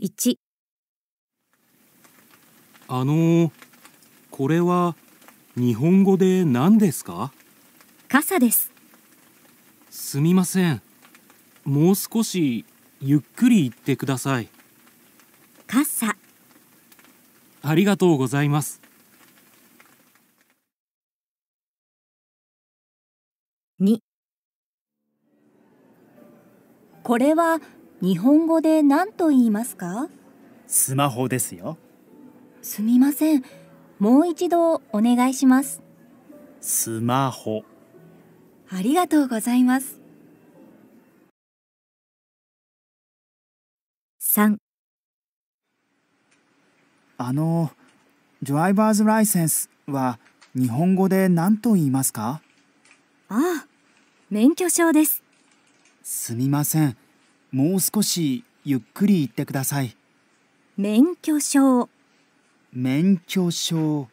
1あのこれは日本語で何ですか傘ですすみませんもう少しゆっくり言ってください傘ありがとうございます2これは日本語で何と言いますかスマホですよすみませんもう一度お願いしますスマホありがとうございます三。あのドライバーズライセンスは日本語で何と言いますかああ免許証ですすみませんもう少しゆっくり言ってください免許証免許証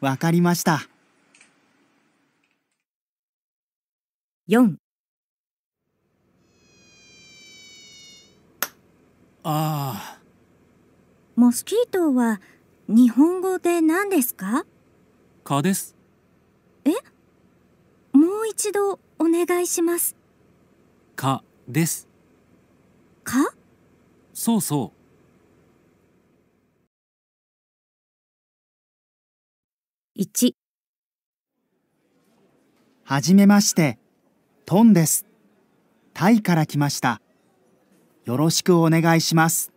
わかりました4ああモスキートは日本語で何ですか蚊ですえもう一度お願いします蚊ですかそうそう。1はじめまして、トンです。タイから来ました。よろしくお願いします。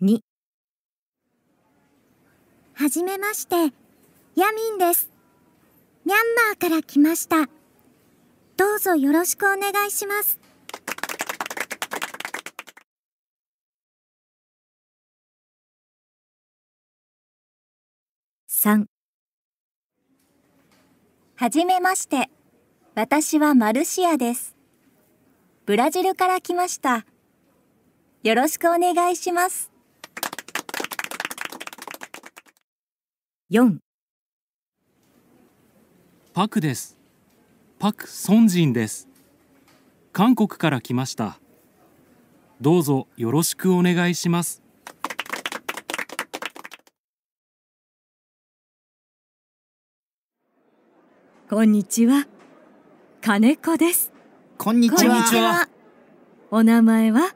2はじめまして、ヤミンです。ミャンマーから来ました。どうぞよろしくお願いします。3はじめまして。私はマルシアです。ブラジルから来ました。よろしくお願いします。4パクですパク・ソンジンです韓国から来ましたどうぞよろしくお願いしますこんにちは金子ですこんにちはお名前は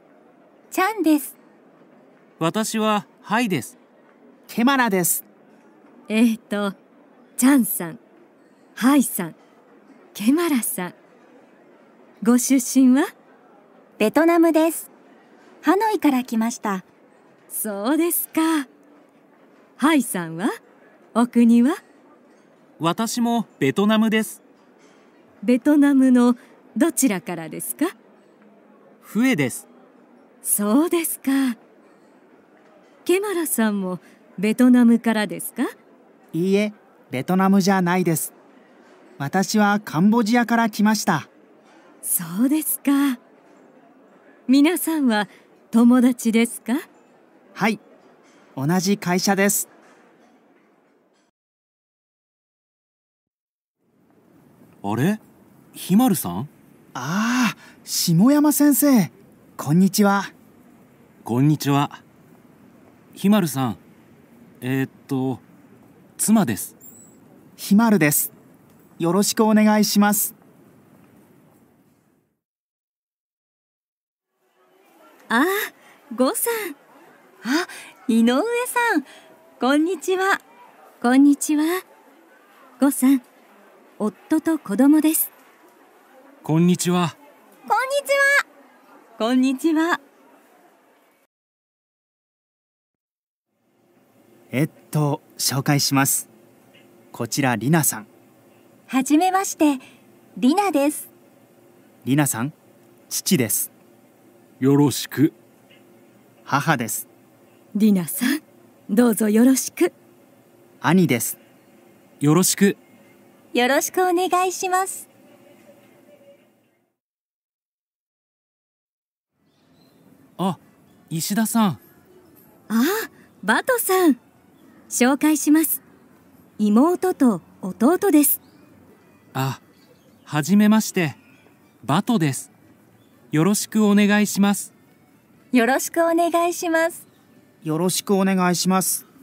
ちゃんです私はハイですケマラですえっ、とチャンさんハイさんケマラさんご出身はベトナムですハノイから来ましたそうですかハイさんはお国は私もベトナムですベトナムのどちらからですか笛ですそうですかケマラさんもベトナムからですかいいえベトナムじゃないです私はカンボジアから来ましたそうですか皆さんは友達ですかはい同じ会社ですあれひまるさんああ下山先生こんにちはこんにちはひまるさんえー、っと妻ですひまるですよろしくお願いしますあ、ゴさんあ、井上さんこんにちはこんにちはゴさん夫と子供ですこんにちはこんにちはこんにちはえっと紹介しますこちらりなさんはじめまして、リナです。リナさん、父です。よろしく。母です。リナさん、どうぞよろしく。兄です。よろしく。よろしくお願いします。あ、石田さん。ああ、バトさん。紹介します。妹と弟です。あ、はじめまして。バトです。よろしくお願いします。よろしくお願いします。よろしくお願いします。